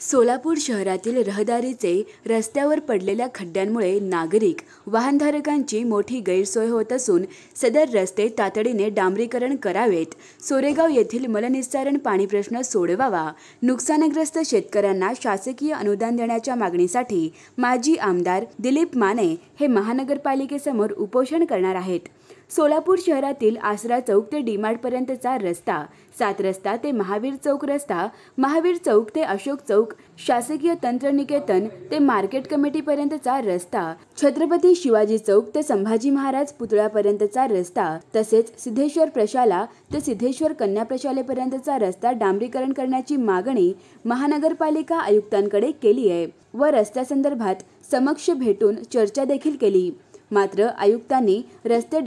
सोलापूर शहरातील रहदारीचे रस्त्यावर पडलेल्या खड्ड्यांमुळे नागरिक वाहनधारकांची मोठी गैरसोय होत असून सदर रस्ते तातडीने डांबरीकरण करावेत सोरेगाव येथील मलनिस्सारण पाणी प्रश्न सोडवावा नुकसानग्रस्त शेतकऱ्यांना शासकीय अनुदान देण्याच्या मागणीसाठी माजी आमदार दिलीप माने हे महानगरपालिकेसमोर उपोषण करणार आहेत सोलापूर शहरातील आसरा चौक ते डीमार्टपर्यंतचा रस्ता सात रस्ता ते महावीर चौक रस्ता महावीर चौक ते अशोक चौक शासकीय तंत्रनिकेतन ते मार्केट कमिटीपर्यंतचा रस्ता छत्रपती शिवाजी चौक ते संभाजी महाराज पुतळ्यापर्यंतचा रस्ता तसेच सिद्धेश्वर प्रशाला ते सिद्धेश्वर कन्या प्रशालेपर्यंतचा रस्ता डांबरीकरण करण्याची मागणी महानगरपालिका आयुक्तांकडे केली आहे व रस्त्यासंदर्भात समक्ष भेटून चर्चा देखील केली मात्र आयुक्तांनी रस्ते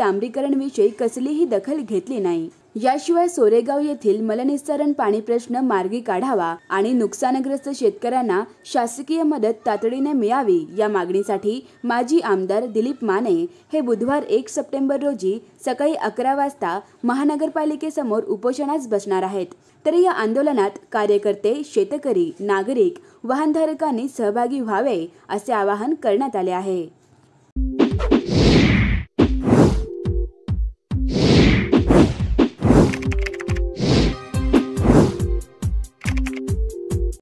विषयी कसलीही दखल घेतली नाही याशिवाय सोरेगाव येथील मलनिस्सारण पाणी प्रश्न मार्गी काढावा आणि नुकसानग्रस्त शेतकऱ्यांना शासकीय मदत तातडीने मिळावी या मागणीसाठी माजी आमदार दिलीप माने हे बुधवार एक सप्टेंबर रोजी सकाळी अकरा वाजता महानगरपालिकेसमोर उपोषणास बसणार आहेत तर या आंदोलनात कार्यकर्ते शेतकरी नागरिक वाहनधारकांनी सहभागी व्हावे असे आवाहन करण्यात आले आहे